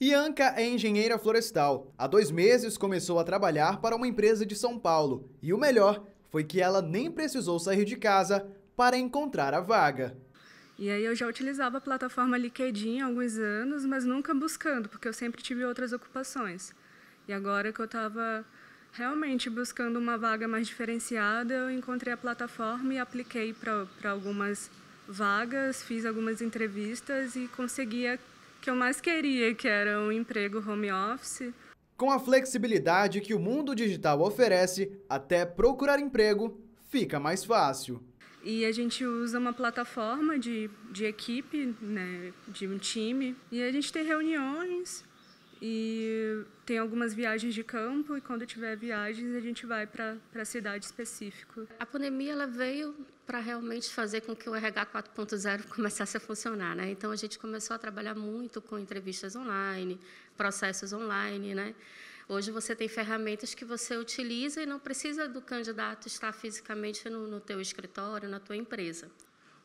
Ianca é engenheira florestal. Há dois meses começou a trabalhar para uma empresa de São Paulo. E o melhor foi que ela nem precisou sair de casa para encontrar a vaga. E aí eu já utilizava a plataforma LinkedIn há alguns anos, mas nunca buscando, porque eu sempre tive outras ocupações. E agora que eu estava realmente buscando uma vaga mais diferenciada, eu encontrei a plataforma e apliquei para algumas vagas, fiz algumas entrevistas e conseguia que eu mais queria, que era um emprego home office. Com a flexibilidade que o mundo digital oferece, até procurar emprego fica mais fácil. E a gente usa uma plataforma de, de equipe, né, de um time, e a gente tem reuniões e tem algumas viagens de campo e quando tiver viagens a gente vai para a cidade específica. A pandemia ela veio para realmente fazer com que o RH 4.0 começasse a funcionar, né? Então a gente começou a trabalhar muito com entrevistas online, processos online, né? Hoje você tem ferramentas que você utiliza e não precisa do candidato estar fisicamente no, no teu escritório, na tua empresa.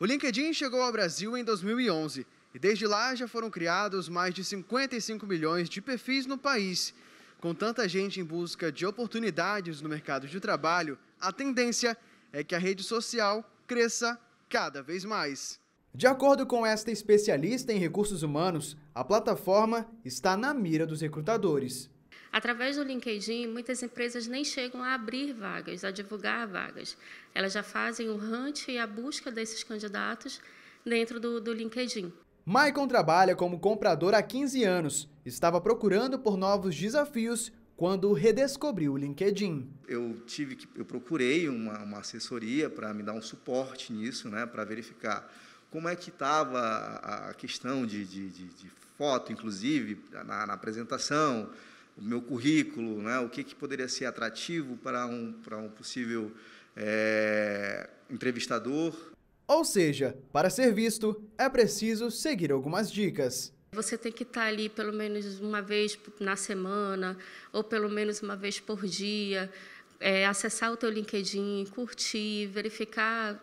O LinkedIn chegou ao Brasil em 2011 e desde lá já foram criados mais de 55 milhões de perfis no país. Com tanta gente em busca de oportunidades no mercado de trabalho, a tendência é que a rede social cresça cada vez mais. De acordo com esta especialista em recursos humanos, a plataforma está na mira dos recrutadores. Através do LinkedIn, muitas empresas nem chegam a abrir vagas, a divulgar vagas. Elas já fazem o hunt e a busca desses candidatos dentro do, do LinkedIn. Maicon trabalha como comprador há 15 anos. Estava procurando por novos desafios quando redescobriu o LinkedIn. Eu tive que, eu procurei uma, uma assessoria para me dar um suporte nisso, né, para verificar como é que estava a, questão de, de, de, de, foto, inclusive na, na apresentação, o meu currículo, né, o que, que poderia ser atrativo para um para um possível é, entrevistador ou seja, para ser visto, é preciso seguir algumas dicas. Você tem que estar ali pelo menos uma vez na semana, ou pelo menos uma vez por dia, é, acessar o teu LinkedIn, curtir, verificar,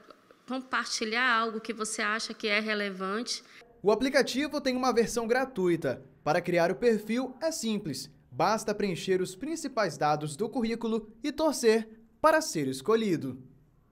compartilhar algo que você acha que é relevante. O aplicativo tem uma versão gratuita. Para criar o perfil é simples. Basta preencher os principais dados do currículo e torcer para ser escolhido.